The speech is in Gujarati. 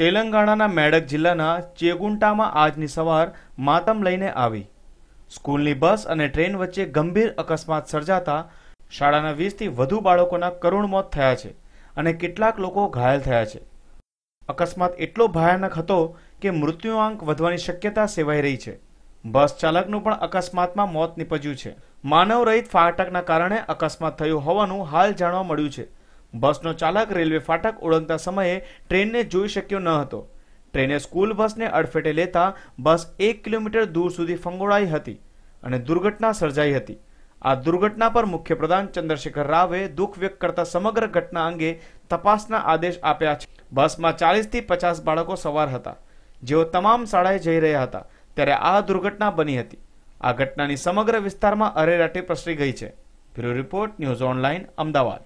તેલંગાણાના મેડક જિલ્લાના ચેગુંટામાં આજની સવાર માતમ લઈને આવી સ્કૂલની બસ અને ટ્રેન વચ્ચે ગંભીર અકસ્માત સર્જાતા શાળાના વીસથી વધુ બાળકોના કરુણ મોત થયા છે અને કેટલાક લોકો ઘાયલ થયા છે અકસ્માત એટલો ભયાનક હતો કે મૃત્યુઆંક વધવાની શક્યતા સેવાઈ રહી છે બસ ચાલકનું પણ અકસ્માતમાં મોત નીપજ્યું છે માનવરહિત ફાટકના કારણે અકસ્માત થયું હોવાનું હાલ જાણવા મળ્યું છે બસનો ચાલક રેલવે ફાટક ઓળંગતા સમયે ટ્રેનને જોઈ શક્યો ન હતો ટ્રેને સ્કૂલ બસને અડફેટે લેતા બસ એક કિલોમીટર દૂર સુધી ફંગોળાઈ હતી અને દુર્ઘટના સર્જાઈ હતી આ દુર્ઘટના પર મુખ્યપ્રધાન ચંદ્રશેખર રાવે દુઃખ વ્યક્ત કરતા સમગ્ર ઘટના અંગે તપાસના આદેશ આપ્યા છે બસમાં ચાલીસથી પચાસ બાળકો સવાર હતા જેઓ તમામ શાળાએ જઈ રહ્યા હતા ત્યારે આ દુર્ઘટના બની હતી આ ઘટનાની સમગ્ર વિસ્તારમાં અરેરાટી પ્રસરી ગઈ છે bureau report news online Ahmedabad